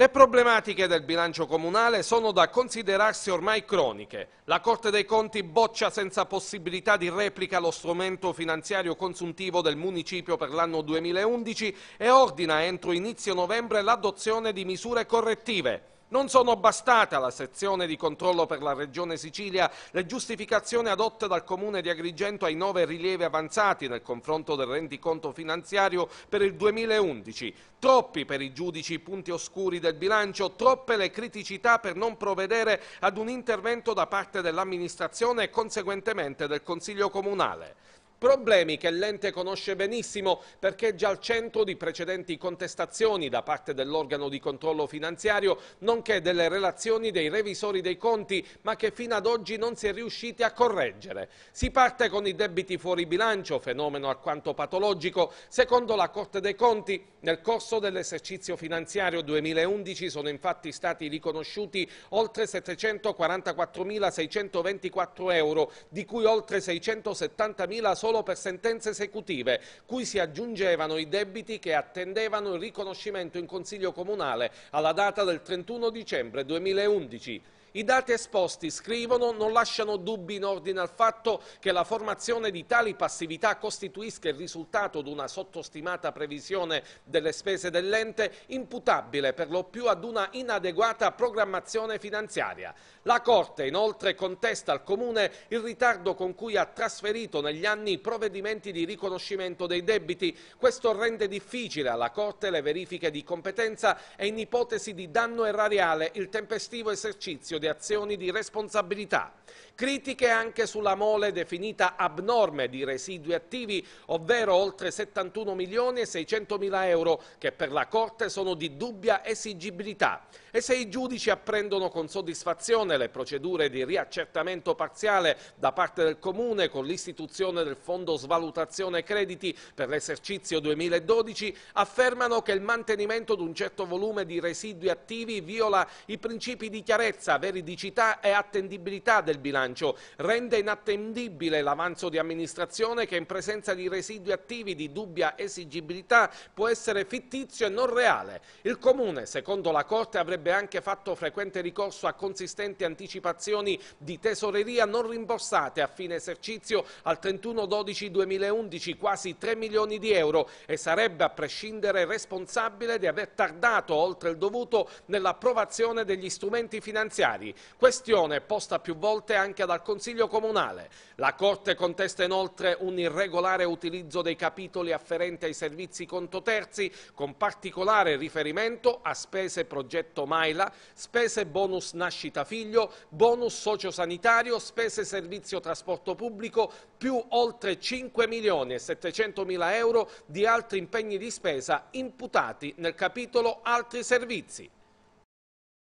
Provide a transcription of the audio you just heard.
Le problematiche del bilancio comunale sono da considerarsi ormai croniche. La Corte dei Conti boccia senza possibilità di replica lo strumento finanziario consuntivo del municipio per l'anno 2011 e ordina entro inizio novembre l'adozione di misure correttive. Non sono bastate alla sezione di controllo per la Regione Sicilia le giustificazioni adotte dal Comune di Agrigento ai nove rilievi avanzati nel confronto del rendiconto finanziario per il 2011. Troppi per i giudici i punti oscuri del bilancio, troppe le criticità per non provvedere ad un intervento da parte dell'amministrazione e conseguentemente del Consiglio Comunale. Problemi che l'ente conosce benissimo perché è già al centro di precedenti contestazioni da parte dell'organo di controllo finanziario, nonché delle relazioni dei revisori dei conti, ma che fino ad oggi non si è riusciti a correggere. Si parte con i debiti fuori bilancio, fenomeno alquanto patologico. Secondo la Corte dei Conti, nel corso dell'esercizio finanziario 2011 sono infatti stati riconosciuti oltre 744.624 euro, di cui oltre 670.000 sono solo per sentenze esecutive, cui si aggiungevano i debiti che attendevano il riconoscimento in Consiglio Comunale alla data del 31 dicembre 2011. I dati esposti, scrivono, non lasciano dubbi in ordine al fatto che la formazione di tali passività costituisca il risultato di una sottostimata previsione delle spese dell'ente imputabile per lo più ad una inadeguata programmazione finanziaria. La Corte inoltre contesta al Comune il ritardo con cui ha trasferito negli anni i provvedimenti di riconoscimento dei debiti. Questo rende difficile alla Corte le verifiche di competenza e in ipotesi di danno erariale il tempestivo esercizio di azioni di responsabilità. Critiche anche sulla mole definita abnorme di residui attivi, ovvero oltre 71 milioni e 600 mila euro, che per la Corte sono di dubbia esigibilità. E se i giudici apprendono con soddisfazione le procedure di riaccertamento parziale da parte del Comune con l'istituzione del Fondo Svalutazione Crediti per l'esercizio 2012, affermano che il mantenimento di un certo volume di residui attivi viola i principi di chiarezza, veridicità e attendibilità del bilancio, rende inattendibile l'avanzo di amministrazione che in presenza di residui attivi di dubbia esigibilità può essere fittizio e non reale. Il Comune, secondo la Corte, avrebbe anche fatto frequente ricorso a consistenti anticipazioni di tesoreria non rimborsate a fine esercizio al 31-12-2011 quasi 3 milioni di euro e sarebbe a prescindere responsabile di aver tardato oltre il dovuto nell'approvazione degli strumenti finanziari comunali, questione posta più volte anche dal Consiglio Comunale. La Corte contesta inoltre un irregolare utilizzo dei capitoli afferenti ai servizi conto terzi, con particolare riferimento a spese progetto Maila, spese bonus nascita figlio, bonus sociosanitario, spese servizio trasporto pubblico, più oltre 5 milioni e 700 mila euro di altri impegni di spesa imputati nel capitolo altri servizi.